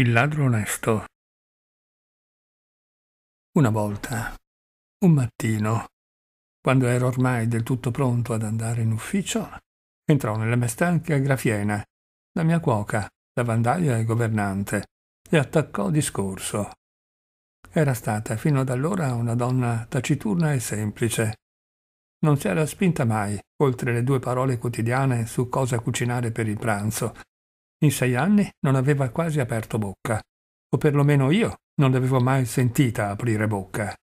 Il ladro onesto. Una volta, un mattino, quando ero ormai del tutto pronto ad andare in ufficio, entrò nella mia stanca Grafiena, la mia cuoca, lavandaia e governante, e attaccò discorso. Era stata fino ad allora una donna taciturna e semplice. Non si era spinta mai, oltre le due parole quotidiane, su cosa cucinare per il pranzo, in sei anni non aveva quasi aperto bocca, o perlomeno io non l'avevo mai sentita aprire bocca.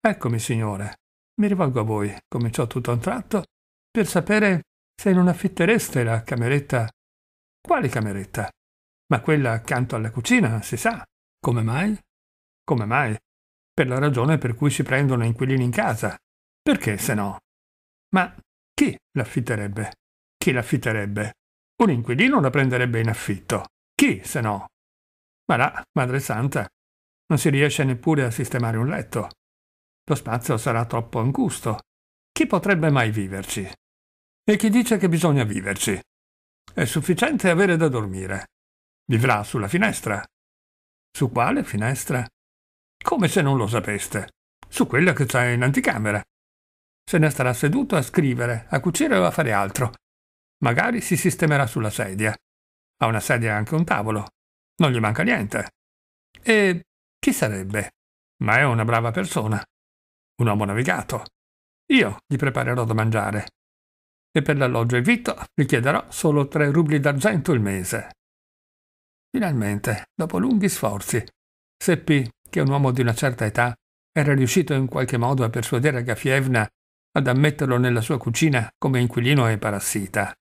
Eccomi, signore, mi rivolgo a voi, cominciò tutto a un tratto, per sapere se non affittereste la cameretta. Quale cameretta? Ma quella accanto alla cucina, si sa. Come mai? Come mai? Per la ragione per cui si prendono inquilini in casa. Perché se no? Ma chi l'affitterebbe? Chi l'affitterebbe? un inquilino la prenderebbe in affitto. Chi, se no? Ma là, madre santa, non si riesce neppure a sistemare un letto. Lo spazio sarà troppo angusto. Chi potrebbe mai viverci? E chi dice che bisogna viverci? È sufficiente avere da dormire. Vivrà sulla finestra. Su quale finestra? Come se non lo sapeste. Su quella che c'è in anticamera. Se ne starà seduto a scrivere, a cucire o a fare altro. Magari si sistemerà sulla sedia. Ha una sedia e anche un tavolo. Non gli manca niente. E chi sarebbe? Ma è una brava persona. Un uomo navigato. Io gli preparerò da mangiare. E per l'alloggio e vitto gli chiederò solo tre rubli d'argento il mese. Finalmente, dopo lunghi sforzi, seppi che un uomo di una certa età era riuscito in qualche modo a persuadere Gafievna ad ammetterlo nella sua cucina come inquilino e parassita.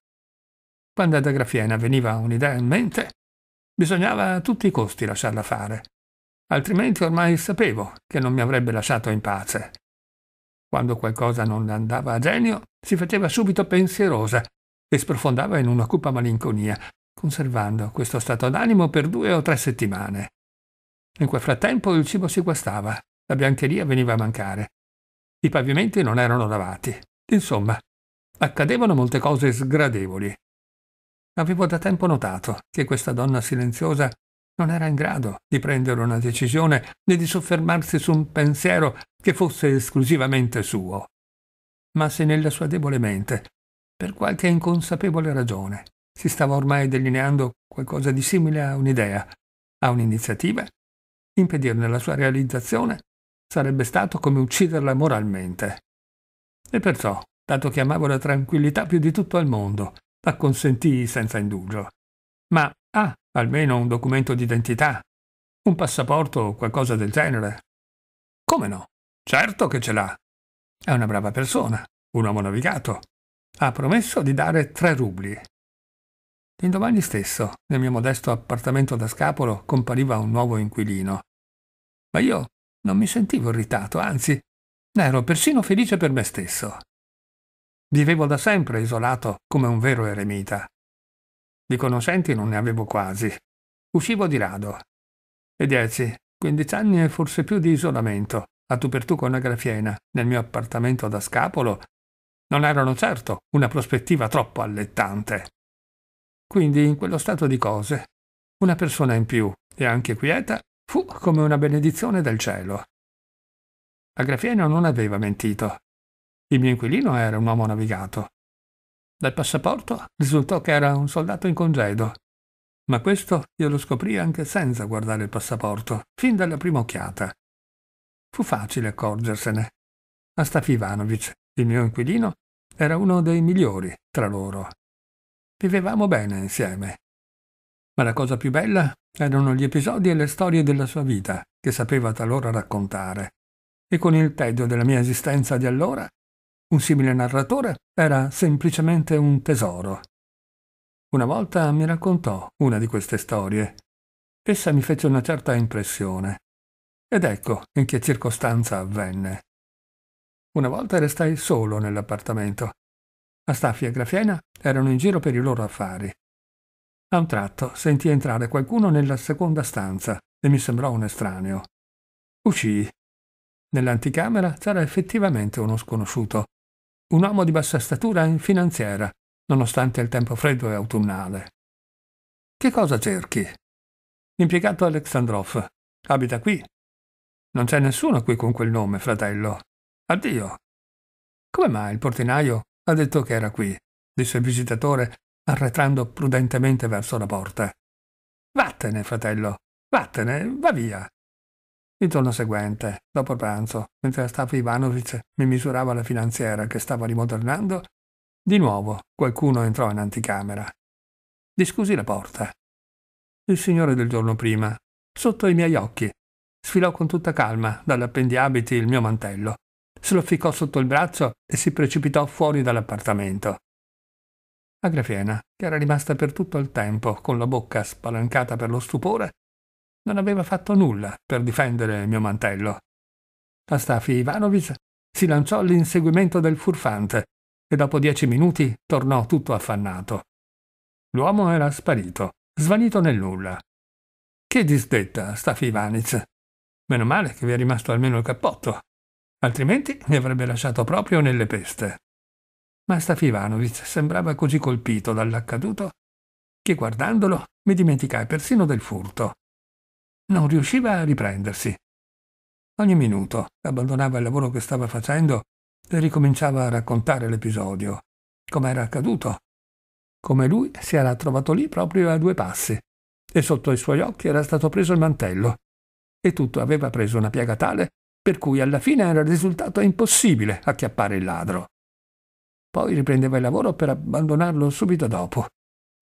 Quando ad Agrafiena veniva un'idea in mente, bisognava a tutti i costi lasciarla fare, altrimenti ormai sapevo che non mi avrebbe lasciato in pace. Quando qualcosa non andava a genio, si faceva subito pensierosa e sprofondava in una cupa malinconia, conservando questo stato d'animo per due o tre settimane. In quel frattempo il cibo si guastava, la biancheria veniva a mancare, i pavimenti non erano lavati. Insomma, accadevano molte cose sgradevoli Avevo da tempo notato che questa donna silenziosa non era in grado di prendere una decisione né di soffermarsi su un pensiero che fosse esclusivamente suo. Ma se nella sua debole mente, per qualche inconsapevole ragione, si stava ormai delineando qualcosa di simile a un'idea, a un'iniziativa, impedirne la sua realizzazione sarebbe stato come ucciderla moralmente. E perciò, dato che amavo la tranquillità più di tutto al mondo acconsentì senza indugio. Ma ha ah, almeno un documento d'identità, un passaporto o qualcosa del genere. Come no? Certo che ce l'ha. È una brava persona, un uomo navigato. Ha promesso di dare tre rubli. L'indomani stesso, nel mio modesto appartamento da scapolo, compariva un nuovo inquilino. Ma io non mi sentivo irritato, anzi, ero persino felice per me stesso. Vivevo da sempre isolato come un vero eremita. Di conoscenti non ne avevo quasi. Uscivo di rado. E dieci, quindici anni e forse più di isolamento, a tu per tu con la grafiena, nel mio appartamento da scapolo, non erano certo una prospettiva troppo allettante. Quindi, in quello stato di cose, una persona in più, e anche quieta, fu come una benedizione del cielo. La grafiena non aveva mentito. Il mio inquilino era un uomo navigato. Dal passaporto risultò che era un soldato in congedo, ma questo io lo scoprì anche senza guardare il passaporto, fin dalla prima occhiata. Fu facile accorgersene. Astafi Ivanovic, il mio inquilino, era uno dei migliori tra loro. Vivevamo bene insieme. Ma la cosa più bella erano gli episodi e le storie della sua vita, che sapeva talora raccontare. E con il tedio della mia esistenza di allora un simile narratore era semplicemente un tesoro. Una volta mi raccontò una di queste storie. Essa mi fece una certa impressione. Ed ecco in che circostanza avvenne. Una volta restai solo nell'appartamento. Astafia e Grafiena erano in giro per i loro affari. A un tratto sentì entrare qualcuno nella seconda stanza e mi sembrò un estraneo. Uscii. Nell'anticamera c'era effettivamente uno sconosciuto, un uomo di bassa statura in finanziera, nonostante il tempo freddo e autunnale. Che cosa cerchi? L'impiegato Alexandrov. Abita qui. Non c'è nessuno qui con quel nome, fratello. Addio. Come mai il portinaio ha detto che era qui? disse il visitatore, arretrando prudentemente verso la porta. Vattene, fratello, vattene, va via. Il giorno seguente, dopo pranzo, mentre Staff Ivanovic mi misurava la finanziera che stava rimodernando, di nuovo qualcuno entrò in anticamera. Discusi la porta. Il signore del giorno prima, sotto i miei occhi, sfilò con tutta calma dall'appendiabiti il mio mantello, se lo ficcò sotto il braccio e si precipitò fuori dall'appartamento. Agrafiena, che era rimasta per tutto il tempo con la bocca spalancata per lo stupore, non aveva fatto nulla per difendere il mio mantello. Astafi Ivanovic si lanciò all'inseguimento del furfante e dopo dieci minuti tornò tutto affannato. L'uomo era sparito, svanito nel nulla. Che disdetta, Stafi Ivanic. Meno male che vi è rimasto almeno il cappotto, altrimenti mi avrebbe lasciato proprio nelle peste. Ma Stafi Ivanovic sembrava così colpito dall'accaduto che guardandolo mi dimenticai persino del furto. Non riusciva a riprendersi. Ogni minuto abbandonava il lavoro che stava facendo e ricominciava a raccontare l'episodio, come era accaduto, come lui si era trovato lì proprio a due passi, e sotto i suoi occhi era stato preso il mantello, e tutto aveva preso una piega tale per cui alla fine era risultato impossibile acchiappare il ladro. Poi riprendeva il lavoro per abbandonarlo subito dopo,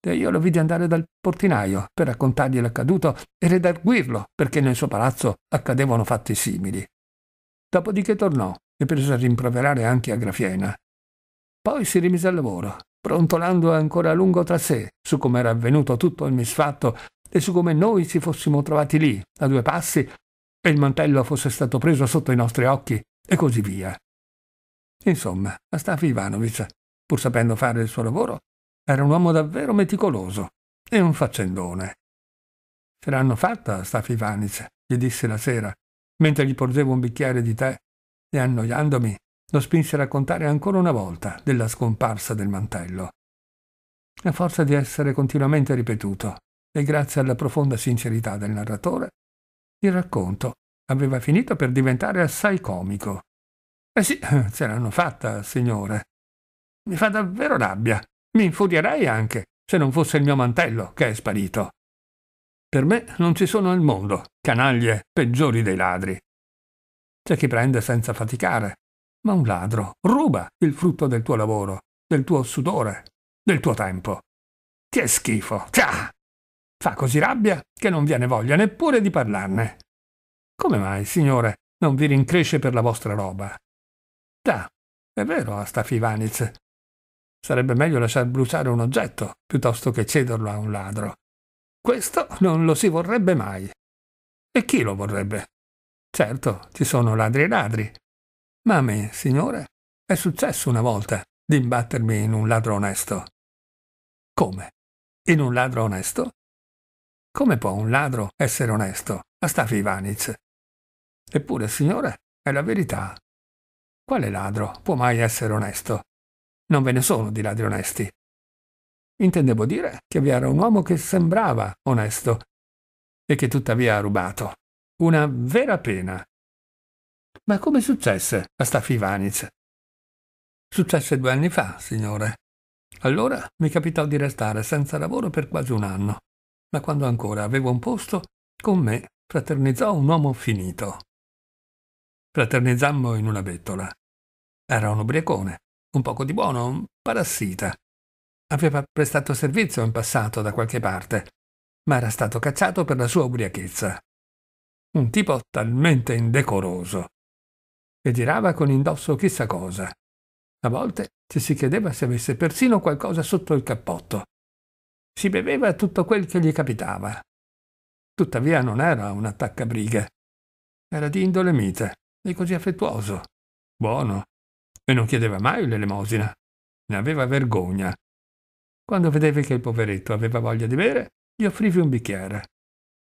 e io lo vidi andare dal portinaio per raccontargli l'accaduto e redarguirlo perché nel suo palazzo accadevano fatti simili. Dopodiché tornò e prese a rimproverare anche a Grafiena. Poi si rimise al lavoro, brontolando ancora a lungo tra sé su come era avvenuto tutto il misfatto e su come noi ci fossimo trovati lì, a due passi, e il mantello fosse stato preso sotto i nostri occhi, e così via. Insomma, Astafi Ivanovic, pur sapendo fare il suo lavoro, era un uomo davvero meticoloso e un faccendone. Ce l'hanno fatta, Staffi Ivanic, gli disse la sera, mentre gli porgevo un bicchiere di tè e annoiandomi lo spinse a raccontare ancora una volta della scomparsa del mantello. A forza di essere continuamente ripetuto e grazie alla profonda sincerità del narratore, il racconto aveva finito per diventare assai comico. Eh sì, ce l'hanno fatta, signore. Mi fa davvero rabbia mi infurierei anche, se non fosse il mio mantello che è sparito. Per me non ci sono al mondo canaglie peggiori dei ladri. C'è chi prende senza faticare, ma un ladro ruba il frutto del tuo lavoro, del tuo sudore, del tuo tempo. Che schifo. Tiah! Fa così rabbia che non viene voglia neppure di parlarne. Come mai, signore, non vi rincresce per la vostra roba? Da, è vero, Astafivaniz, Sarebbe meglio lasciar bruciare un oggetto piuttosto che cederlo a un ladro. Questo non lo si vorrebbe mai. E chi lo vorrebbe? Certo, ci sono ladri e ladri. Ma a me, signore, è successo una volta di imbattermi in un ladro onesto. Come? In un ladro onesto? Come può un ladro essere onesto? Astafi Ivanic. Eppure, signore, è la verità. Quale ladro può mai essere onesto? Non ve ne sono di ladri onesti. Intendevo dire che vi era un uomo che sembrava onesto e che tuttavia ha rubato. Una vera pena. Ma come successe a Staffi Ivanic? Successe due anni fa, signore. Allora mi capitò di restare senza lavoro per quasi un anno, ma quando ancora avevo un posto, con me fraternizzò un uomo finito. Fraternizzammo in una bettola. Era un ubriacone, un poco di buono, un parassita. Aveva prestato servizio in passato da qualche parte, ma era stato cacciato per la sua ubriachezza. Un tipo talmente indecoroso. E girava con indosso chissà cosa. A volte ci si chiedeva se avesse persino qualcosa sotto il cappotto. Si beveva tutto quel che gli capitava. Tuttavia non era un attaccabriga. Era di indole mite e così affettuoso, buono, e non chiedeva mai l'elemosina. Ne aveva vergogna. Quando vedevi che il poveretto aveva voglia di bere, gli offrivi un bicchiere.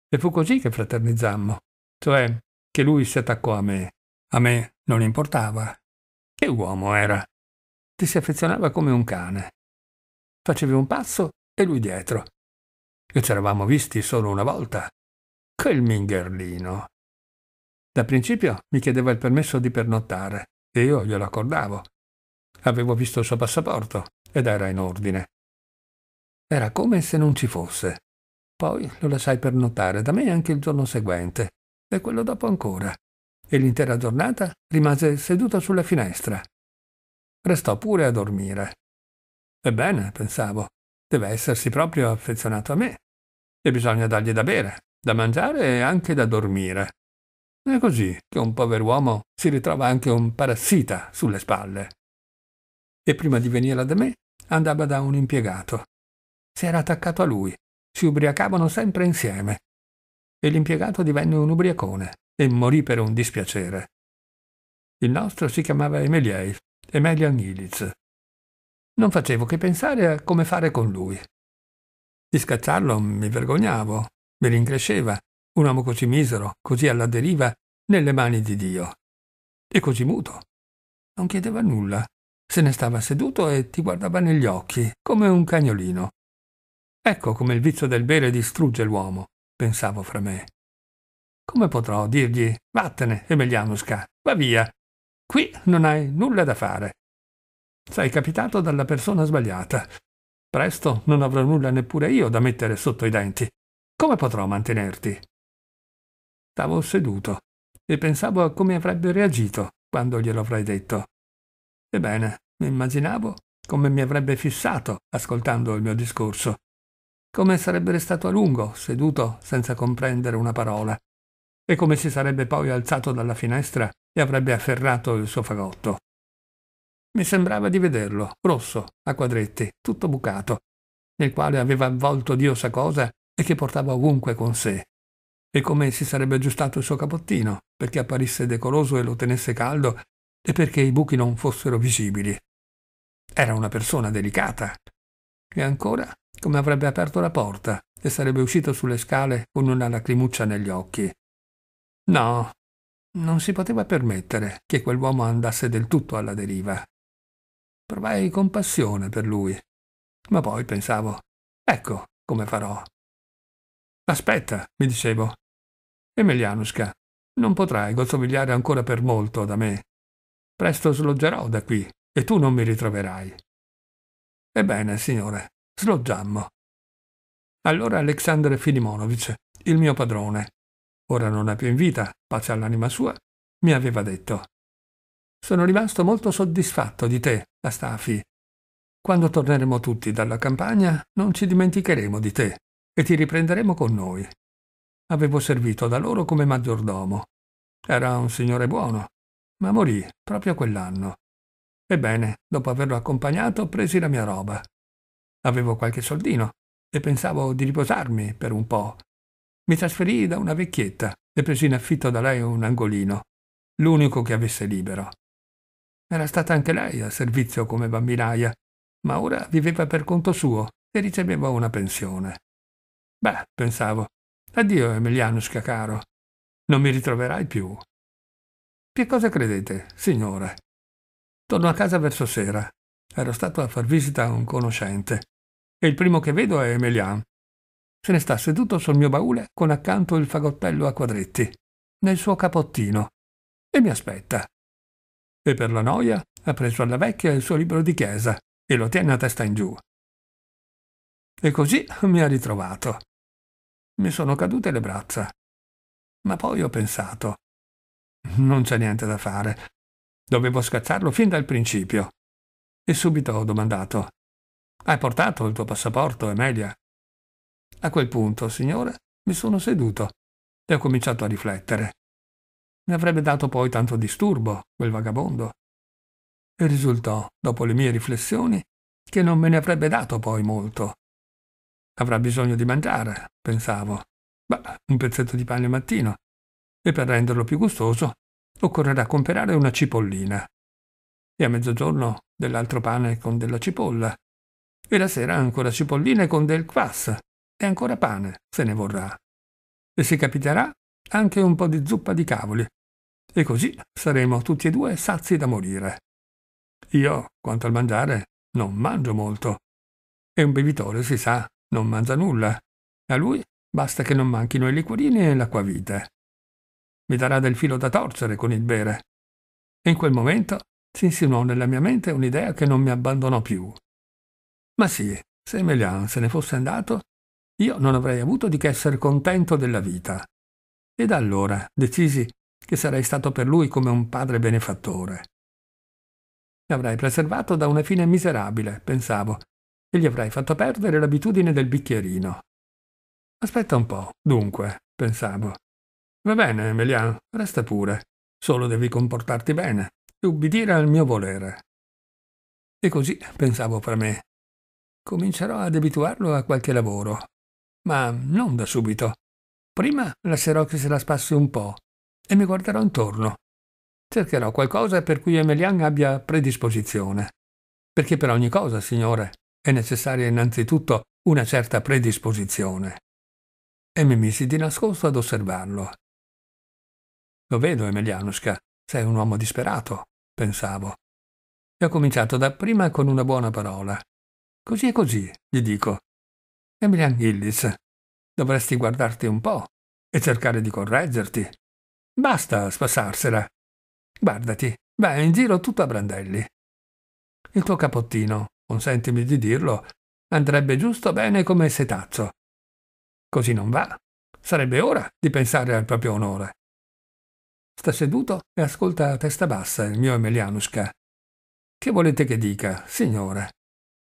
E fu così che fraternizzammo, cioè che lui si attaccò a me. A me non importava. Che uomo era. Ti si affezionava come un cane. Facevi un passo e lui dietro. E ci eravamo visti solo una volta. Quel mingherlino. Da principio mi chiedeva il permesso di pernottare e io glielo accordavo. Avevo visto il suo passaporto ed era in ordine. Era come se non ci fosse. Poi lo lasciai pernottare da me anche il giorno seguente e quello dopo ancora. E l'intera giornata rimase seduta sulla finestra. Restò pure a dormire. Ebbene, pensavo, deve essersi proprio affezionato a me. E bisogna dargli da bere, da mangiare e anche da dormire. È così che un pover'uomo si ritrova anche un parassita sulle spalle. E prima di venire da me andava da un impiegato. Si era attaccato a lui, si ubriacavano sempre insieme. E l'impiegato divenne un ubriacone e morì per un dispiacere. Il nostro si chiamava Emeliei, Emelian Ilitz. Non facevo che pensare a come fare con lui. Di scacciarlo mi vergognavo, mi rincresceva, un uomo così misero, così alla deriva, nelle mani di Dio. E così muto. Non chiedeva nulla, se ne stava seduto e ti guardava negli occhi, come un cagnolino. Ecco come il vizio del bere distrugge l'uomo, pensavo fra me. Come potrò dirgli vattene, Emelianusca, va via. Qui non hai nulla da fare. Sei capitato dalla persona sbagliata. Presto non avrò nulla neppure io da mettere sotto i denti. Come potrò mantenerti? Stavo seduto e pensavo a come avrebbe reagito quando glielo avrei detto. Ebbene, mi immaginavo come mi avrebbe fissato ascoltando il mio discorso, come sarebbe restato a lungo seduto senza comprendere una parola, e come si sarebbe poi alzato dalla finestra e avrebbe afferrato il suo fagotto. Mi sembrava di vederlo, rosso, a quadretti, tutto bucato, nel quale aveva avvolto Dio sa cosa e che portava ovunque con sé e come si sarebbe aggiustato il suo capottino perché apparisse decoroso e lo tenesse caldo e perché i buchi non fossero visibili. Era una persona delicata. E ancora, come avrebbe aperto la porta e sarebbe uscito sulle scale con una lacrimuccia negli occhi. No, non si poteva permettere che quell'uomo andasse del tutto alla deriva. Provai compassione per lui, ma poi pensavo, ecco come farò. Aspetta, mi dicevo, Emelianusca, non potrai gozzovigliare ancora per molto da me. Presto sloggerò da qui e tu non mi ritroverai. Ebbene, signore, sloggiammo. Allora Alexander Filimonovic, il mio padrone, ora non è più in vita, pace all'anima sua, mi aveva detto. Sono rimasto molto soddisfatto di te, Astafi. Quando torneremo tutti dalla campagna non ci dimenticheremo di te e ti riprenderemo con noi avevo servito da loro come maggiordomo. Era un signore buono, ma morì proprio quell'anno. Ebbene, dopo averlo accompagnato, presi la mia roba. Avevo qualche soldino e pensavo di riposarmi per un po'. Mi trasferii da una vecchietta e presi in affitto da lei un angolino, l'unico che avesse libero. Era stata anche lei a servizio come bambinaia, ma ora viveva per conto suo e riceveva una pensione. Beh, pensavo, Addio, Emiliano caro. Non mi ritroverai più. Che cosa credete, signore? Torno a casa verso sera. Ero stato a far visita a un conoscente. E il primo che vedo è Emilian. Se ne sta seduto sul mio baule con accanto il fagottello a quadretti, nel suo capottino. E mi aspetta. E per la noia ha preso alla vecchia il suo libro di chiesa e lo tiene a testa in giù. E così mi ha ritrovato. Mi sono cadute le braccia. Ma poi ho pensato, non c'è niente da fare. Dovevo scacciarlo fin dal principio. E subito ho domandato, hai portato il tuo passaporto, Emilia? A quel punto, signore, mi sono seduto e ho cominciato a riflettere. Mi avrebbe dato poi tanto disturbo, quel vagabondo. E risultò, dopo le mie riflessioni, che non me ne avrebbe dato poi molto. Avrà bisogno di mangiare, pensavo. Ma un pezzetto di pane al mattino. E per renderlo più gustoso, occorrerà comprare una cipollina. E a mezzogiorno dell'altro pane con della cipolla. E la sera ancora cipolline con del quas. E ancora pane, se ne vorrà. E se capiterà, anche un po' di zuppa di cavoli. E così saremo tutti e due sazi da morire. Io, quanto al mangiare, non mangio molto. E un bevitore, si sa, non mangia nulla. A lui basta che non manchino i liquorini e l'acquavite. Mi darà del filo da torcere con il bere. In quel momento si insinuò nella mia mente un'idea che non mi abbandonò più. Ma sì, se Melian se ne fosse andato, io non avrei avuto di che essere contento della vita. E da allora decisi che sarei stato per lui come un padre benefattore. Mi avrei preservato da una fine miserabile, pensavo, e gli avrai fatto perdere l'abitudine del bicchierino. Aspetta un po', dunque, pensavo. Va bene, Melian, resta pure. Solo devi comportarti bene e ubbidire al mio volere. E così pensavo fra me. Comincerò ad abituarlo a qualche lavoro, ma non da subito. Prima lascerò che se la spassi un po' e mi guarderò intorno. Cercherò qualcosa per cui Emelian abbia predisposizione. Perché per ogni cosa, signore, è necessaria innanzitutto una certa predisposizione. E mi misi di nascosto ad osservarlo. Lo vedo, Emelianushka, sei un uomo disperato, pensavo. E ho cominciato dapprima con una buona parola. Così e così, gli dico. Emilian Gillis, dovresti guardarti un po' e cercare di correggerti. Basta spassarsela. Guardati, vai in giro tutto a brandelli. Il tuo capottino, consentimi di dirlo, andrebbe giusto bene come setazzo. Così non va. Sarebbe ora di pensare al proprio onore. Sta seduto e ascolta a testa bassa il mio Emelianushka. Che volete che dica, signore?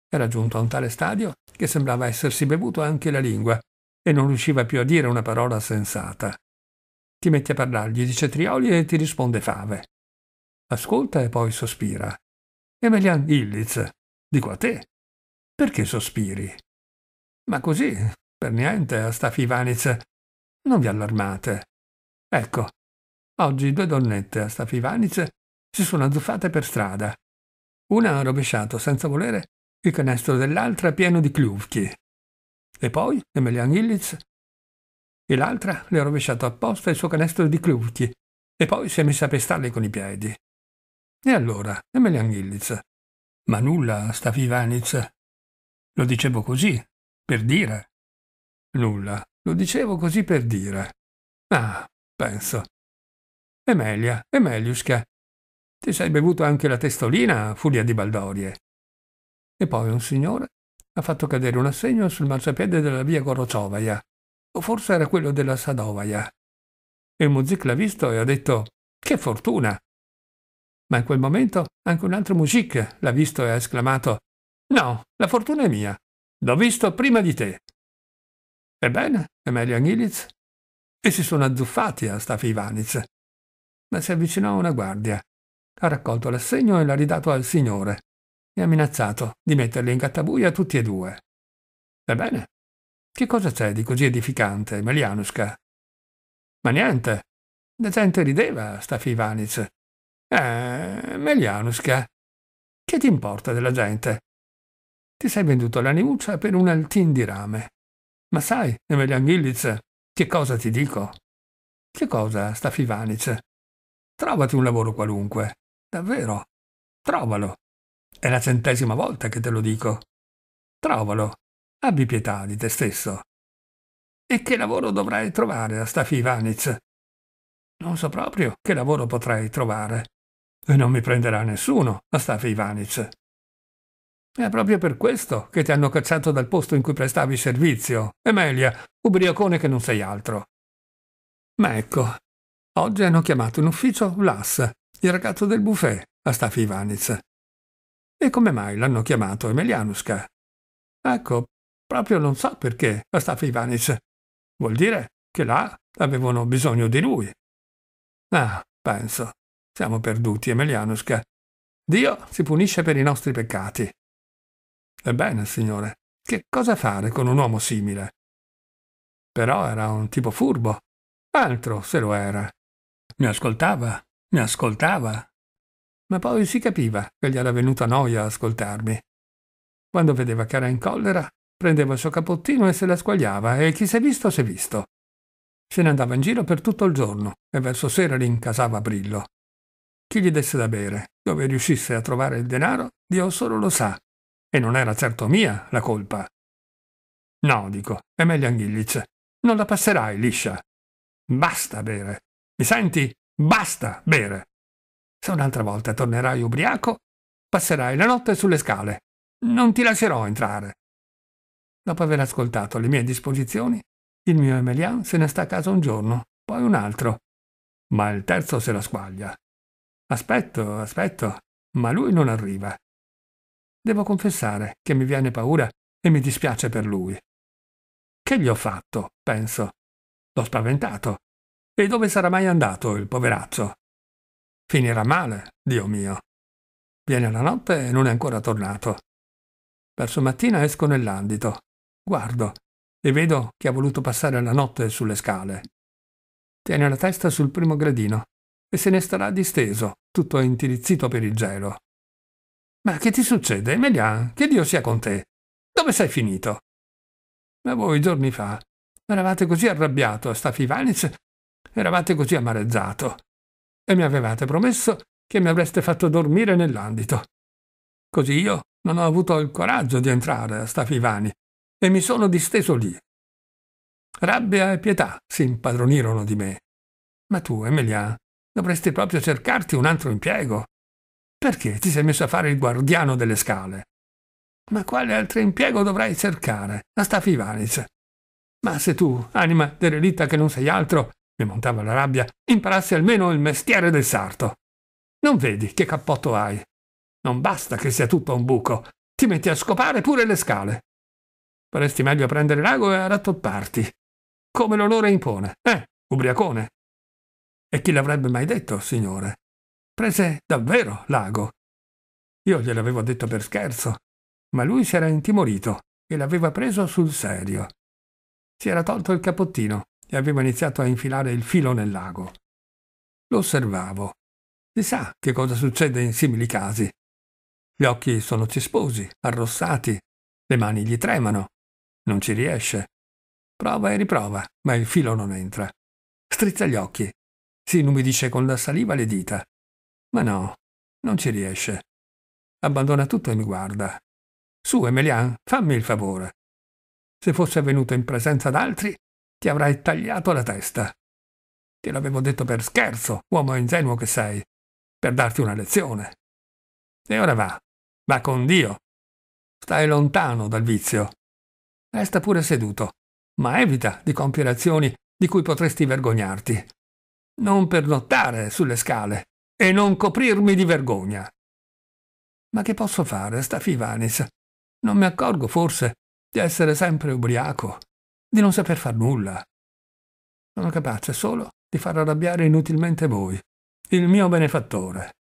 Era giunto a un tale stadio che sembrava essersi bevuto anche la lingua e non riusciva più a dire una parola sensata. Ti metti a parlargli di cetrioli e ti risponde fave. Ascolta e poi sospira. Emelian Illitz, Dico a te. Perché sospiri? Ma così, per niente, Staff Ivaniz. Non vi allarmate. Ecco, oggi due donnette a Staff Ivaniz si sono azzuffate per strada. Una ha rovesciato, senza volere, il canestro dell'altra pieno di kluvki. E poi Emelian Illitz? e l'altra le ha rovesciato apposta il suo canestro di kluvki e poi si è messa a pestarle con i piedi. E allora, Emelian Illiz, ma nulla, Stavivanitz. Lo dicevo così, per dire. Nulla, lo dicevo così per dire. Ah, penso. Emelia, Emeliuska, ti sei bevuto anche la testolina, furia di baldorie. E poi un signore ha fatto cadere un assegno sul marciapiede della via Gorociovaia, o forse era quello della Sadovaia. E il muziclavisto e ha detto: Che fortuna! ma in quel momento anche un altro music l'ha visto e ha esclamato No, la fortuna è mia. L'ho visto prima di te. Ebbene, Emelian Agniliz? E si sono azzuffati a Stafi Ivanitz. Ma si avvicinò a una guardia. Ha raccolto l'assegno e l'ha ridato al signore. E ha minacciato di metterli in gattabuia tutti e due. Ebbene, che cosa c'è di così edificante, Emelianuska? Ma niente. La gente rideva a Stafi Ivaniz eh, Melianuska, che ti importa della gente? Ti sei venduto l'animuccia per un altin di rame. Ma sai, Emelian Gillitz, che cosa ti dico? Che cosa, Staffi Vanic? Trovati un lavoro qualunque. Davvero. Trovalo. È la centesima volta che te lo dico. Trovalo. Abbi pietà di te stesso. E che lavoro dovrai trovare a Staffi Vanic? Non so proprio che lavoro potrai trovare. E non mi prenderà nessuno, Astafy Ivanic. È proprio per questo che ti hanno cacciato dal posto in cui prestavi servizio, Emelia, ubriacone che non sei altro. Ma ecco, oggi hanno chiamato in ufficio Lass, il ragazzo del buffet, Astafy Ivanic. E come mai l'hanno chiamato Emelianuska? Ecco, proprio non so perché, Astafy Ivanic. Vuol dire che là avevano bisogno di lui. Ah, penso. Siamo perduti, Emelianusca. Dio si punisce per i nostri peccati. Ebbene, signore, che cosa fare con un uomo simile? Però era un tipo furbo. Altro se lo era. Mi ascoltava, mi ascoltava. Ma poi si capiva che gli era venuta noia ascoltarmi. Quando vedeva che era in collera, prendeva il suo cappottino e se la squagliava e chi s'è visto s'è visto. Se ne andava in giro per tutto il giorno e verso sera rincasava Brillo chi gli desse da bere, dove riuscisse a trovare il denaro, Dio solo lo sa. E non era certo mia la colpa. No, dico, è meglio Anghillic. Non la passerai liscia. Basta bere. Mi senti? Basta bere. Se un'altra volta tornerai ubriaco, passerai la notte sulle scale. Non ti lascerò entrare. Dopo aver ascoltato le mie disposizioni, il mio Emelian se ne sta a casa un giorno, poi un altro. Ma il terzo se la squaglia Aspetto, aspetto, ma lui non arriva. Devo confessare che mi viene paura e mi dispiace per lui. Che gli ho fatto, penso. L'ho spaventato. E dove sarà mai andato il poveraccio? Finirà male, Dio mio. Viene la notte e non è ancora tornato. Verso mattina esco nell'andito, guardo e vedo che ha voluto passare la notte sulle scale. Tiene la testa sul primo gradino e se ne starà disteso tutto intirizzito per il gelo. Ma che ti succede, Emelian? Che Dio sia con te. Dove sei finito? Ma voi giorni fa eravate così arrabbiato a Stafivanic, eravate così amareggiato e mi avevate promesso che mi avreste fatto dormire nell'andito. Così io non ho avuto il coraggio di entrare a Stafivani e mi sono disteso lì. Rabbia e pietà si impadronirono di me. Ma tu, Emelian, Dovresti proprio cercarti un altro impiego. Perché ti sei messo a fare il guardiano delle scale? Ma quale altro impiego dovrai cercare? A Staffi Valis. Ma se tu, anima derelitta che non sei altro, mi montava la rabbia, imparassi almeno il mestiere del sarto. Non vedi che cappotto hai? Non basta che sia tutto un buco, ti metti a scopare pure le scale. Faresti meglio a prendere l'ago e a rattopparti. Come l'onore impone, eh, ubriacone? E chi l'avrebbe mai detto, signore? Prese davvero l'ago. Io gliel'avevo detto per scherzo, ma lui si era intimorito e l'aveva preso sul serio. Si era tolto il cappottino e aveva iniziato a infilare il filo nel lago. Lo osservavo. Si sa che cosa succede in simili casi. Gli occhi sono cisposi, arrossati, le mani gli tremano. Non ci riesce. Prova e riprova, ma il filo non entra. Strizza gli occhi, si inumidisce con la saliva le dita. Ma no, non ci riesce. Abbandona tutto e mi guarda. Su, Emelian, fammi il favore. Se fosse venuto in presenza d'altri, ti avrei tagliato la testa. Te l'avevo detto per scherzo, uomo ingenuo che sei, per darti una lezione. E ora va, va con Dio. Stai lontano dal vizio. Resta pure seduto, ma evita di compiere azioni di cui potresti vergognarti non pernottare sulle scale e non coprirmi di vergogna. Ma che posso fare, Stafi Vanis? Non mi accorgo forse di essere sempre ubriaco, di non saper far nulla. Sono capace solo di far arrabbiare inutilmente voi, il mio benefattore.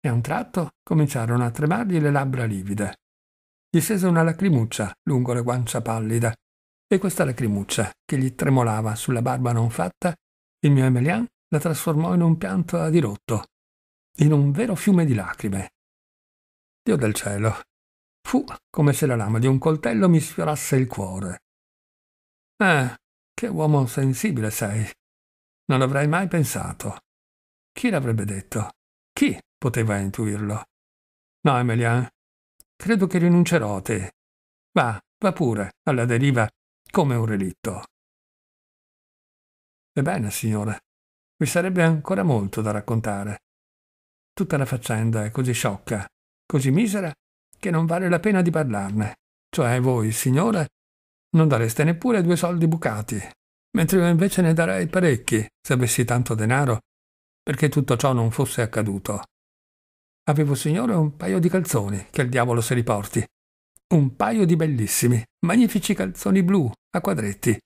E a un tratto cominciarono a tremargli le labbra livide. Gli scese una lacrimuccia lungo la guancia pallida, e questa lacrimuccia, che gli tremolava sulla barba non fatta, il mio Emelian la trasformò in un pianto a dirotto, in un vero fiume di lacrime. Dio del cielo! Fu come se la lama di un coltello mi sfiorasse il cuore. Eh, che uomo sensibile sei! Non l'avrei mai pensato. Chi l'avrebbe detto? Chi poteva intuirlo? No, Emelian, credo che rinuncerò a te. Va, va pure, alla deriva, come un relitto. Ebbene, signore, vi sarebbe ancora molto da raccontare. Tutta la faccenda è così sciocca, così misera, che non vale la pena di parlarne. Cioè voi, signore, non dareste neppure due soldi bucati, mentre io invece ne darei parecchi se avessi tanto denaro, perché tutto ciò non fosse accaduto. Avevo, signore, un paio di calzoni, che il diavolo se li porti. Un paio di bellissimi, magnifici calzoni blu, a quadretti,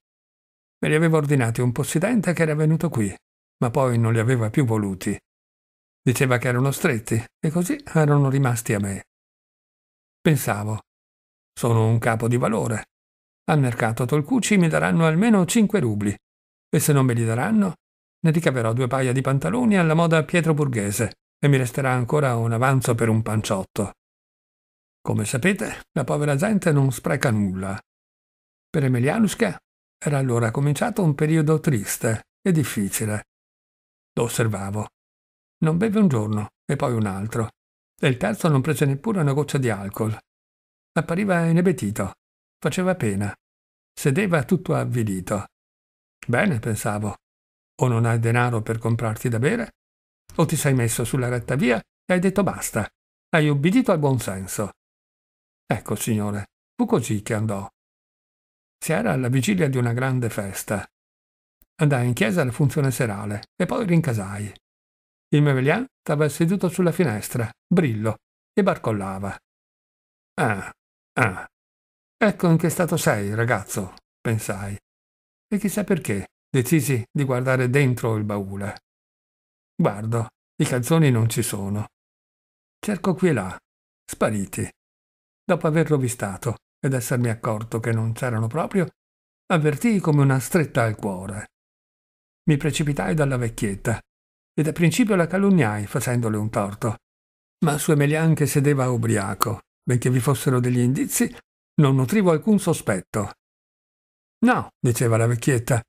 Me li aveva ordinati un possidente che era venuto qui, ma poi non li aveva più voluti. Diceva che erano stretti e così erano rimasti a me. Pensavo, sono un capo di valore. Al mercato Tolcucci mi daranno almeno 5 rubli e se non me li daranno ne ricaverò due paia di pantaloni alla moda pietroburghese e mi resterà ancora un avanzo per un panciotto. Come sapete, la povera gente non spreca nulla. Per Emelianusca era allora cominciato un periodo triste e difficile. Lo osservavo. Non beve un giorno e poi un altro. E il terzo non prese neppure una goccia di alcol. Appariva inebetito. Faceva pena. Sedeva tutto avvilito. Bene, pensavo. O non hai denaro per comprarti da bere, o ti sei messo sulla retta via e hai detto basta. Hai ubbidito al buon senso. Ecco, signore, fu così che andò. Si era alla vigilia di una grande festa. Andai in chiesa alla funzione serale e poi rincasai. Il Mevelian stava seduto sulla finestra, brillo, e barcollava. Ah, ah, ecco in che stato sei, ragazzo, pensai. E chissà perché decisi di guardare dentro il baule. Guardo, i calzoni non ci sono. Cerco qui e là, spariti. Dopo averlo vistato, ed essermi accorto che non c'erano proprio, avvertii come una stretta al cuore. Mi precipitai dalla vecchietta e da principio la calunniai facendole un torto. Ma su Emelian che sedeva ubriaco, benché vi fossero degli indizi, non nutrivo alcun sospetto. No, diceva la vecchietta,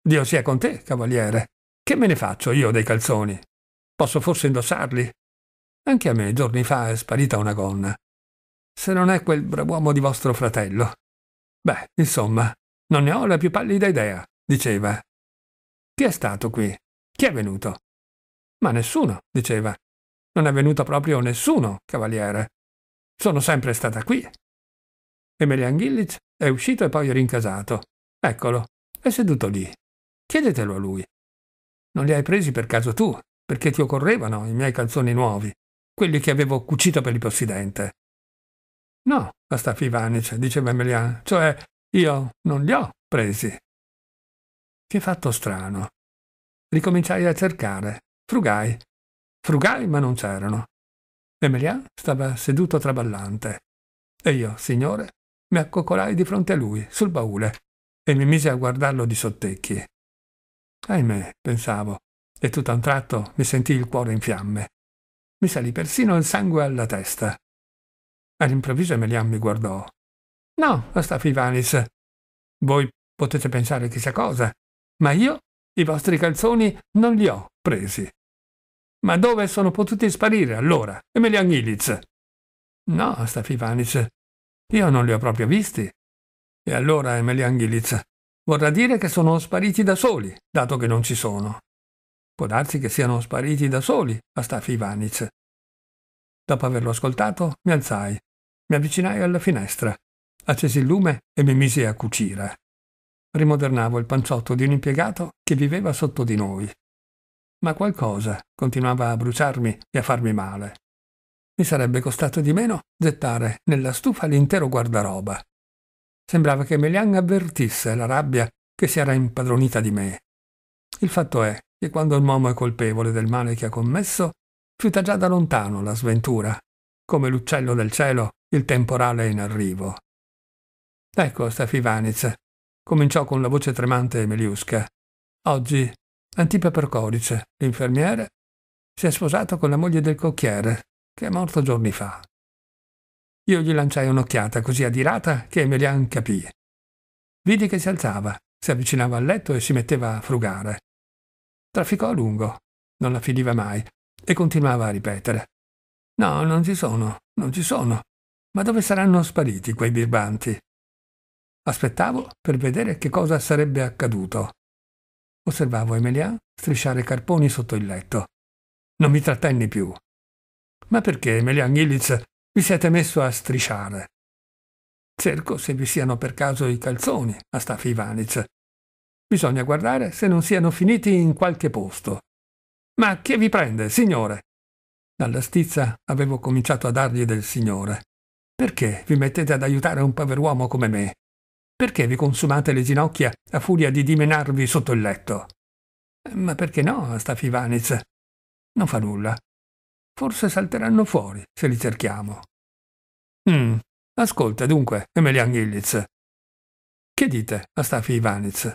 Dio sia con te, cavaliere. Che me ne faccio io dei calzoni? Posso forse indossarli? Anche a me giorni fa è sparita una gonna se non è quel brav'uomo di vostro fratello. Beh, insomma, non ne ho la più pallida idea, diceva. Chi è stato qui? Chi è venuto? Ma nessuno, diceva. Non è venuto proprio nessuno, cavaliere. Sono sempre stata qui. Emelian Gillich è uscito e poi rincasato. Eccolo, è seduto lì. Chiedetelo a lui. Non li hai presi per caso tu, perché ti occorrevano i miei calzoni nuovi, quelli che avevo cucito per il possidente. No, la Stafivanic, cioè, diceva Bemelian, cioè io non li ho presi. Che fatto strano. Ricominciai a cercare. Frugai. Frugai, ma non c'erano. Bemelian stava seduto traballante. E io, signore, mi accoccolai di fronte a lui, sul baule, e mi misi a guardarlo di sottecchi. Ahimè, pensavo, e tutto a un tratto mi sentì il cuore in fiamme. Mi salì persino il sangue alla testa. All'improvviso Emelian mi guardò. No, Astafi Ivanis. Voi potete pensare chissà cosa, ma io i vostri calzoni non li ho presi. Ma dove sono potuti sparire allora, Emelian Ilitz? No, Astafi Ivanis, io non li ho proprio visti. E allora, Emelian Ilitz, vorrà dire che sono spariti da soli, dato che non ci sono. Può darsi che siano spariti da soli, Astafi Ivanic. Dopo averlo ascoltato, mi alzai, mi avvicinai alla finestra, accesi il lume e mi misi a cucire. Rimodernavo il panciotto di un impiegato che viveva sotto di noi. Ma qualcosa continuava a bruciarmi e a farmi male. Mi sarebbe costato di meno gettare nella stufa l'intero guardaroba. Sembrava che Melian avvertisse la rabbia che si era impadronita di me. Il fatto è che quando un uomo è colpevole del male che ha commesso, fiuta già da lontano la sventura, come l'uccello del cielo il temporale in arrivo. Ecco sta cominciò con la voce tremante e meliusca. Oggi Antipa Percorice, l'infermiere, si è sposato con la moglie del cocchiere, che è morto giorni fa. Io gli lanciai un'occhiata così adirata che Emelian capì. Vidi che si alzava, si avvicinava al letto e si metteva a frugare. Trafficò a lungo, non la finiva mai, e continuava a ripetere. No, non ci sono, non ci sono. Ma dove saranno spariti quei birbanti? Aspettavo per vedere che cosa sarebbe accaduto. Osservavo Emelian strisciare carponi sotto il letto. Non mi trattenni più. Ma perché, Emelian Gillitz, vi siete messo a strisciare? Cerco se vi siano per caso i calzoni, a Staff Ivanic. Bisogna guardare se non siano finiti in qualche posto. Ma che vi prende, signore? Dalla stizza avevo cominciato a dargli del signore. Perché vi mettete ad aiutare un pover'uomo come me? Perché vi consumate le ginocchia a furia di dimenarvi sotto il letto? Ma perché no, Staffi Ivanitz? Non fa nulla. Forse salteranno fuori se li cerchiamo. Mm, ascolta dunque, Emelian Gillitz. Che dite a Staffi Ivanitz?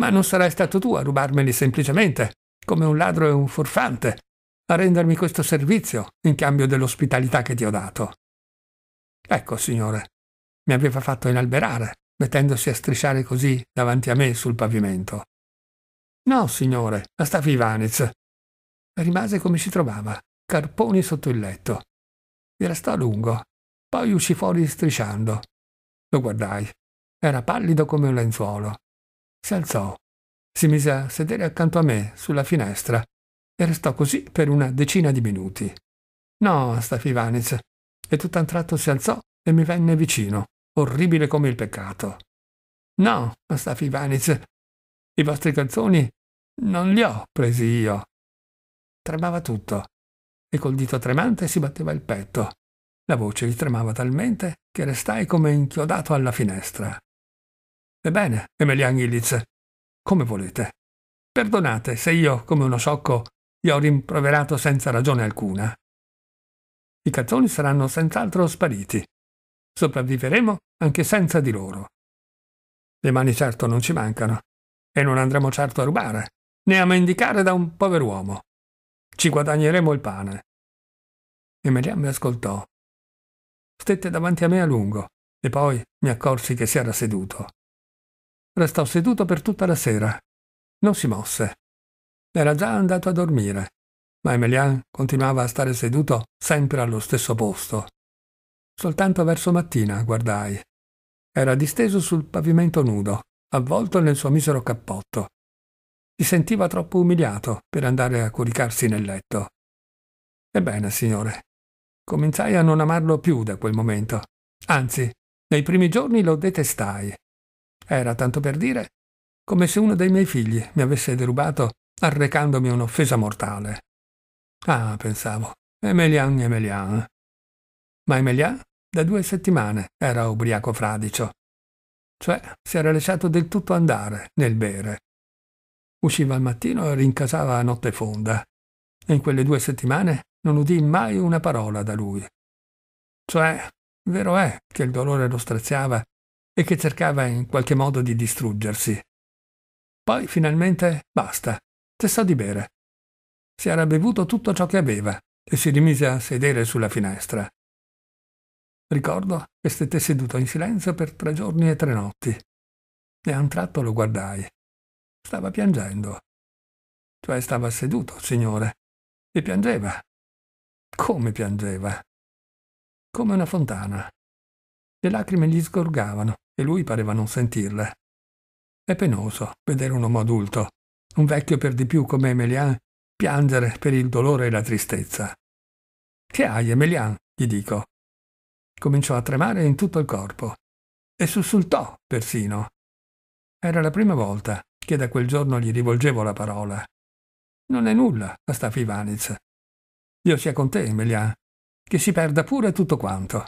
Ma non sarai stato tu a rubarmeli semplicemente? come un ladro e un furfante, a rendermi questo servizio in cambio dell'ospitalità che ti ho dato. Ecco, signore, mi aveva fatto inalberare, mettendosi a strisciare così davanti a me sul pavimento. No, signore, a Stafi Ivanez. Rimase come si trovava, carponi sotto il letto. Vi restò a lungo, poi uscì fuori strisciando. Lo guardai. Era pallido come un lenzuolo. Si alzò, si mise a sedere accanto a me, sulla finestra, e restò così per una decina di minuti. No, Stafi Ivanitz. E tutt'a un tratto si alzò e mi venne vicino, orribile come il peccato. No, Stafi Ivanitz, i vostri calzoni non li ho presi io. Tremava tutto, e col dito tremante si batteva il petto. La voce gli tremava talmente che restai come inchiodato alla finestra. Ebbene, Emelian Gillitz, come volete. Perdonate se io, come uno sciocco, gli ho rimproverato senza ragione alcuna. I calzoni saranno senz'altro spariti. Sopravviveremo anche senza di loro. Le mani certo non ci mancano, e non andremo certo a rubare, né a mendicare da un pover'uomo. Ci guadagneremo il pane. Emilian mi ascoltò. Stette davanti a me a lungo, e poi mi accorsi che si era seduto. Restò seduto per tutta la sera. Non si mosse. Era già andato a dormire, ma Emelian continuava a stare seduto sempre allo stesso posto. Soltanto verso mattina guardai. Era disteso sul pavimento nudo, avvolto nel suo misero cappotto. Si sentiva troppo umiliato per andare a coricarsi nel letto. Ebbene, signore, cominciai a non amarlo più da quel momento. Anzi, nei primi giorni lo detestai. Era, tanto per dire, come se uno dei miei figli mi avesse derubato arrecandomi un'offesa mortale. Ah, pensavo, Emelian, Emelian. Ma Emelian da due settimane era ubriaco fradicio. Cioè, si era lasciato del tutto andare nel bere. Usciva al mattino e rincasava a notte fonda. E in quelle due settimane non udii mai una parola da lui. Cioè, vero è che il dolore lo straziava e che cercava in qualche modo di distruggersi. Poi finalmente basta, cessò di bere. Si era bevuto tutto ciò che aveva e si rimise a sedere sulla finestra. Ricordo che stette seduto in silenzio per tre giorni e tre notti. E a un tratto lo guardai. Stava piangendo. Cioè stava seduto, signore. E piangeva. Come piangeva? Come una fontana. Le lacrime gli sgorgavano e lui pareva non sentirle. È penoso vedere un uomo adulto, un vecchio per di più come Emelian, piangere per il dolore e la tristezza. Che hai, Emelian? gli dico. Cominciò a tremare in tutto il corpo e sussultò persino. Era la prima volta che da quel giorno gli rivolgevo la parola. Non è nulla, Astafi Ivanitz. Dio sia con te, Emelian, che si perda pure tutto quanto.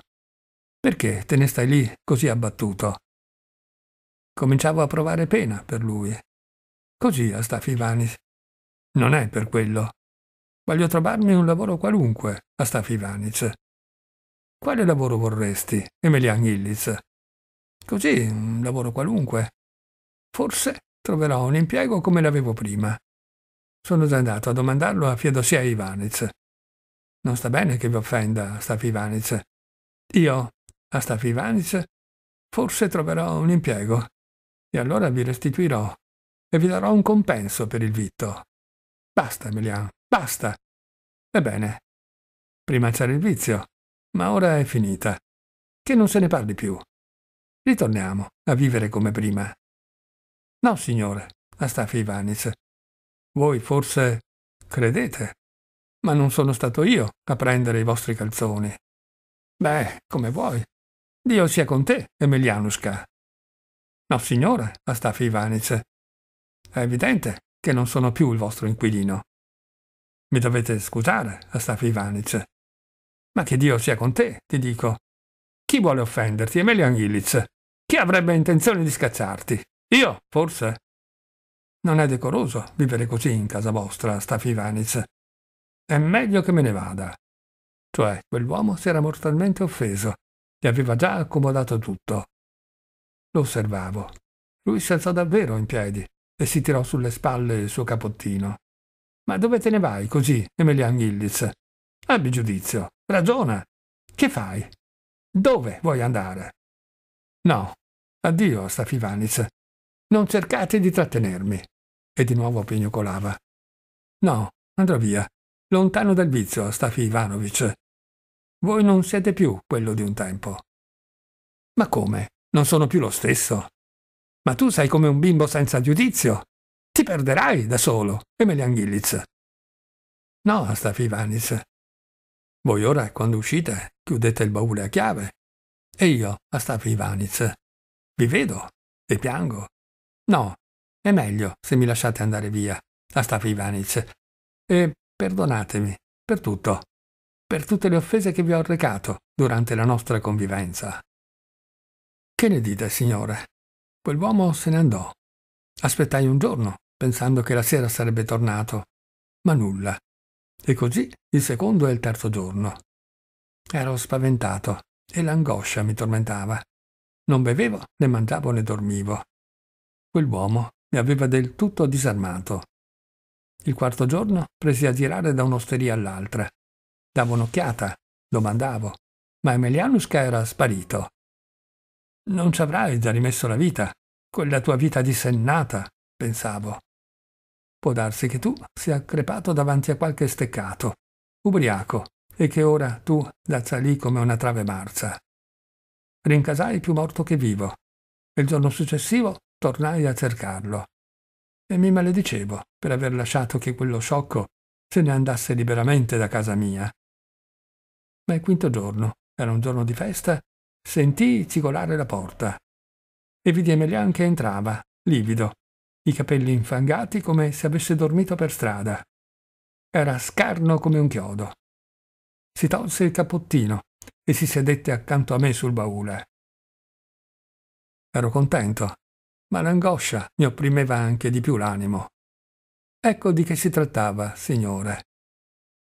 Perché te ne stai lì così abbattuto? Cominciavo a provare pena per lui. Così a Stafivanis. Non è per quello. Voglio trovarmi un lavoro qualunque a Stafivanis. Quale lavoro vorresti, Emilian Illiz? Così, un lavoro qualunque. Forse troverò un impiego come l'avevo prima. Sono già andato a domandarlo a Fiedosia Ivanic. Non sta bene che vi offenda, Staff Ivanic. Io a Stafivanis forse troverò un impiego e allora vi restituirò e vi darò un compenso per il vitto. Basta, Emiliano, basta. Ebbene, prima c'era il vizio, ma ora è finita. Che non se ne parli più. Ritorniamo a vivere come prima. No, signore, Astafi Ivanis. Voi forse credete, ma non sono stato io a prendere i vostri calzoni. Beh, come vuoi, Dio sia con te, Emilianuska. No, signore, la staffa È evidente che non sono più il vostro inquilino. Mi dovete scusare, la staffa Ivanitz. Ma che Dio sia con te, ti dico. Chi vuole offenderti, Emelian Ilitz? Chi avrebbe intenzione di scacciarti? Io, forse? Non è decoroso vivere così in casa vostra, Stafi Ivanitz. È meglio che me ne vada. Cioè, quell'uomo si era mortalmente offeso gli aveva già accomodato tutto. Lo osservavo. Lui si alzò davvero in piedi e si tirò sulle spalle il suo capottino. Ma dove te ne vai così, Emelian Gillis? Abbi giudizio, ragiona. Che fai? Dove vuoi andare? No, addio, Stafivanis. Non cercate di trattenermi. E di nuovo piagnucolava. No, andrò via. Lontano dal vizio, Stafi Ivanovic. Voi non siete più quello di un tempo. Ma come? Non sono più lo stesso? Ma tu sei come un bimbo senza giudizio. Ti perderai da solo, Emelian Gillitz. No, Staff Ivanis. Voi ora, quando uscite, chiudete il baule a chiave. E io, a Staff Ivanis, vi vedo e piango. No, è meglio se mi lasciate andare via, a Staff Ivanis. E perdonatemi per tutto per tutte le offese che vi ho recato durante la nostra convivenza. Che ne dite, signore? Quell'uomo se ne andò. Aspettai un giorno, pensando che la sera sarebbe tornato, ma nulla. E così il secondo e il terzo giorno. Ero spaventato e l'angoscia mi tormentava. Non bevevo, né mangiavo né dormivo. Quell'uomo mi aveva del tutto disarmato. Il quarto giorno presi a girare da un'osteria all'altra Davo un'occhiata, domandavo, ma Emelianusca era sparito. Non ci avrai già rimesso la vita, quella tua vita dissennata, pensavo. Può darsi che tu sia crepato davanti a qualche steccato, ubriaco, e che ora tu dazza lì come una trave marcia. Rincasai più morto che vivo. e Il giorno successivo tornai a cercarlo. E mi maledicevo per aver lasciato che quello sciocco se ne andasse liberamente da casa mia, ma il quinto giorno, era un giorno di festa, sentii cigolare la porta e vidi Emelian che entrava, livido, i capelli infangati come se avesse dormito per strada. Era scarno come un chiodo. Si tolse il cappottino e si sedette accanto a me sul baule. Ero contento, ma l'angoscia mi opprimeva anche di più l'animo. Ecco di che si trattava, signore.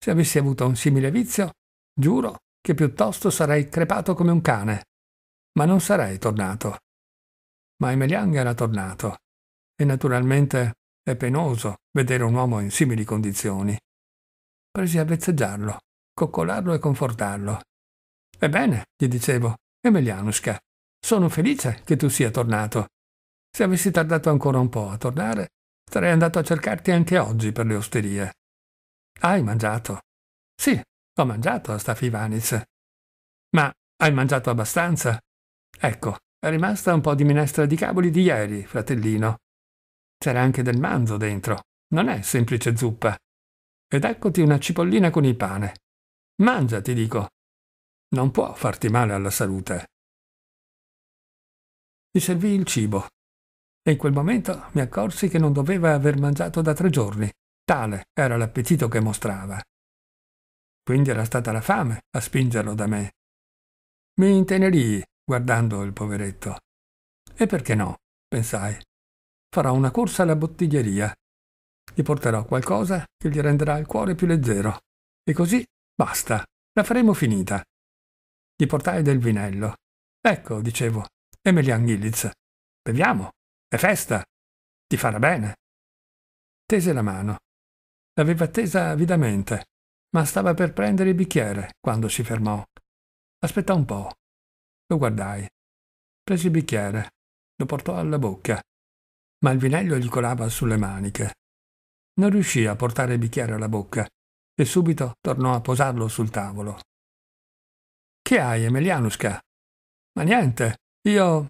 Se avessi avuto un simile vizio, Giuro che piuttosto sarei crepato come un cane, ma non sarei tornato. Ma Emeliang era tornato e naturalmente è penoso vedere un uomo in simili condizioni. Presi a vezzeggiarlo, coccolarlo e confortarlo. Ebbene, gli dicevo, Emelianuska, sono felice che tu sia tornato. Se avessi tardato ancora un po' a tornare, sarei andato a cercarti anche oggi per le osterie. Hai mangiato? Sì, ho mangiato a Staff Ivanis. Ma hai mangiato abbastanza? Ecco, è rimasta un po' di minestra di cavoli di ieri, fratellino. C'era anche del manzo dentro. Non è semplice zuppa. Ed eccoti una cipollina con il pane. Mangia, ti dico. Non può farti male alla salute. Mi servì il cibo. E in quel momento mi accorsi che non doveva aver mangiato da tre giorni. Tale era l'appetito che mostrava. Quindi era stata la fame a spingerlo da me. Mi intenerì guardando il poveretto. E perché no? pensai. Farò una corsa alla bottiglieria. Gli porterò qualcosa che gli renderà il cuore più leggero. E così basta, la faremo finita. Gli portai del vinello. Ecco, dicevo, Emilian Gilliz. Beviamo, è festa, ti farà bene. Tese la mano. L'aveva tesa avidamente ma stava per prendere il bicchiere quando si fermò. Aspetta un po'. Lo guardai. Prese il bicchiere, lo portò alla bocca, ma il vinello gli colava sulle maniche. Non riuscì a portare il bicchiere alla bocca e subito tornò a posarlo sul tavolo. Che hai, Emelianusca? Ma niente, io...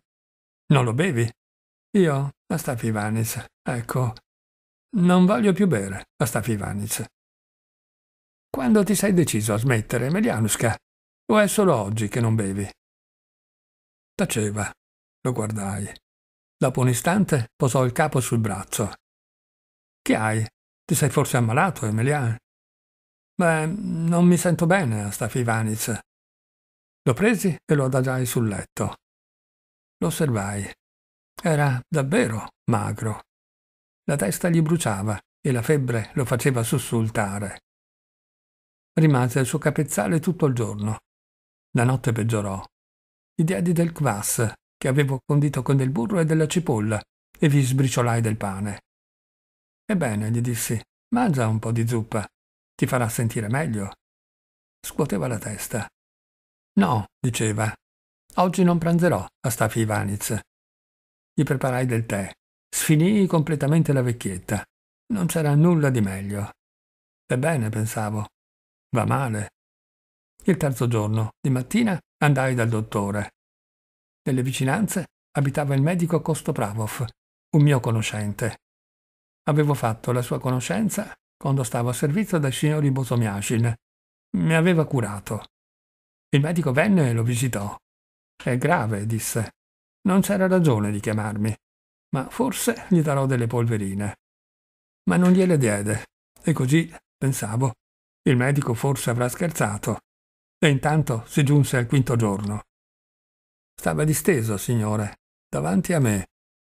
Non lo bevi? Io, Astafi Ivanis, ecco. Non voglio più bere, Astafi Ivanis. Quando ti sei deciso a smettere, Melianuska? O è solo oggi che non bevi? Taceva. Lo guardai. Dopo un istante posò il capo sul braccio. Che hai? Ti sei forse ammalato, Emelian? Beh, non mi sento bene a Stafivaniz. Lo presi e lo adagiai sul letto. Lo osservai. Era davvero magro. La testa gli bruciava e la febbre lo faceva sussultare. Rimase al suo capezzale tutto il giorno. La notte peggiorò. Gli diedi del kvass, che avevo condito con del burro e della cipolla, e vi sbriciolai del pane. Ebbene, gli dissi, mangia un po' di zuppa, ti farà sentire meglio. Scuoteva la testa. No, diceva, oggi non pranzerò a Stafi Ivaniz. Gli preparai del tè, sfinii completamente la vecchietta. Non c'era nulla di meglio. Ebbene, pensavo, va male. Il terzo giorno, di mattina, andai dal dottore. Nelle vicinanze abitava il medico Kostopravov, un mio conoscente. Avevo fatto la sua conoscenza quando stavo a servizio dai signori Bosomiacin. Mi aveva curato. Il medico venne e lo visitò. È grave, disse. Non c'era ragione di chiamarmi, ma forse gli darò delle polverine. Ma non gliele diede, e così, pensavo, il medico forse avrà scherzato. E intanto si giunse al quinto giorno. Stava disteso, signore, davanti a me,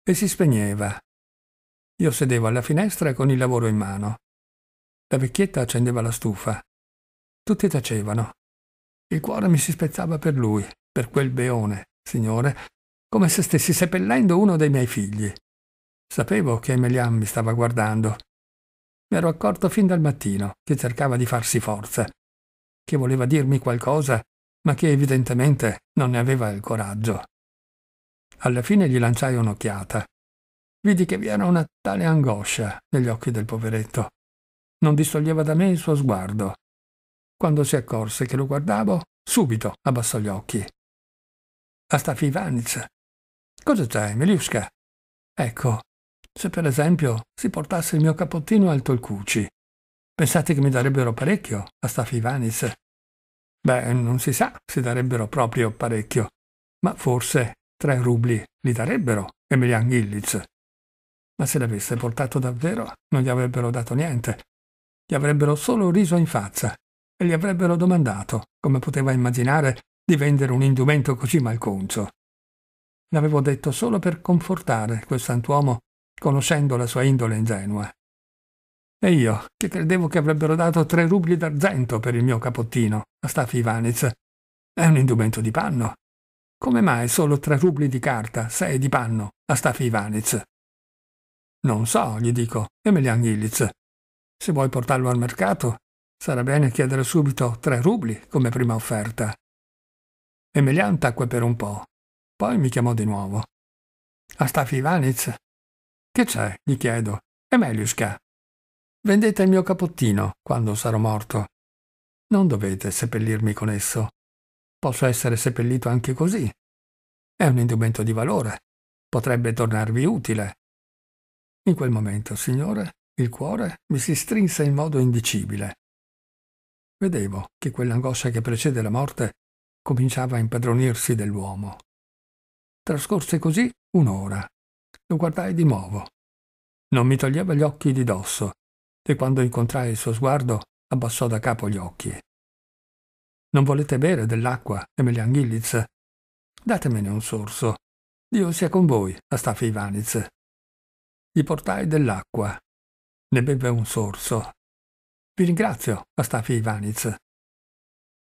e si spegneva. Io sedevo alla finestra con il lavoro in mano. La vecchietta accendeva la stufa. Tutti tacevano. Il cuore mi si spezzava per lui, per quel beone, signore, come se stessi seppellendo uno dei miei figli. Sapevo che Emelian mi stava guardando mi ero accorto fin dal mattino che cercava di farsi forza, che voleva dirmi qualcosa, ma che evidentemente non ne aveva il coraggio. Alla fine gli lanciai un'occhiata. Vidi che vi era una tale angoscia negli occhi del poveretto. Non distoglieva da me il suo sguardo. Quando si accorse che lo guardavo, subito abbassò gli occhi. Astafi Ivanic. Cosa c'è, Meliuska? Ecco, se per esempio si portasse il mio capottino al Tolcucci. pensate che mi darebbero parecchio a Staffi Stafivanis? Beh, non si sa se darebbero proprio parecchio, ma forse tre rubli li darebbero, Emilian Gillitz. Ma se l'avesse portato davvero, non gli avrebbero dato niente. Gli avrebbero solo riso in faccia e gli avrebbero domandato, come poteva immaginare, di vendere un indumento così malconcio. L'avevo detto solo per confortare quel santuomo conoscendo la sua indole ingenua. E io, che credevo che avrebbero dato tre rubli d'argento per il mio capottino, a Stafi Ivanitz. È un indumento di panno. Come mai solo tre rubli di carta, sei di panno, a Stafi Ivanitz? Non so, gli dico, Emilian Gillitz. Se vuoi portarlo al mercato, sarà bene chiedere subito tre rubli come prima offerta. Emilian tacque per un po', poi mi chiamò di nuovo. A Stafi Ivanitz che c'è? gli chiedo. E Emeliushka. Vendete il mio capottino quando sarò morto. Non dovete seppellirmi con esso. Posso essere seppellito anche così. È un indumento di valore. Potrebbe tornarvi utile. In quel momento, signore, il cuore mi si strinse in modo indicibile. Vedevo che quell'angoscia che precede la morte cominciava a impadronirsi dell'uomo. Trascorse così un'ora, lo guardai di nuovo. Non mi toglieva gli occhi di dosso e quando incontrai il suo sguardo abbassò da capo gli occhi. Non volete bere dell'acqua, Emilian Gillitz? Datemene un sorso. Dio sia con voi, Astafi Ivanitz. Gli portai dell'acqua. Ne beve un sorso. Vi ringrazio, Astafi Ivanitz.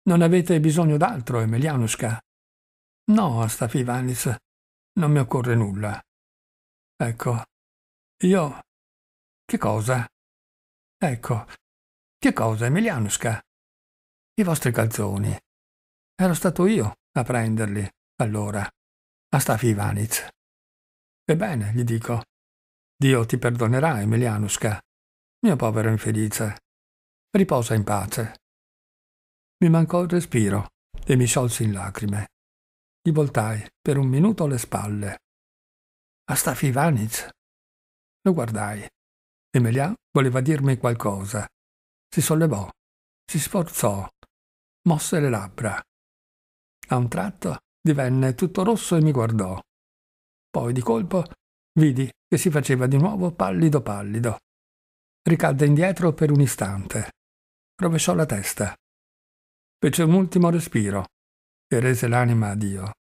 Non avete bisogno d'altro, Emelianushka? No, Astafi Ivanitz, non mi occorre nulla. Ecco, io... Che cosa? Ecco, che cosa, Emilianuska? I vostri calzoni. Ero stato io a prenderli, allora, a Stafi Ivanic. Ebbene, gli dico, Dio ti perdonerà, Emilianuska, mio povero infelice. Riposa in pace. Mi mancò il respiro e mi sciolsi in lacrime. Gli voltai per un minuto le spalle. Astafi Staff Lo guardai. Emelia voleva dirmi qualcosa. Si sollevò, si sforzò, mosse le labbra. A un tratto divenne tutto rosso e mi guardò. Poi di colpo vidi che si faceva di nuovo pallido pallido. Ricadde indietro per un istante. Rovesciò la testa. Fece un ultimo respiro e rese l'anima a Dio.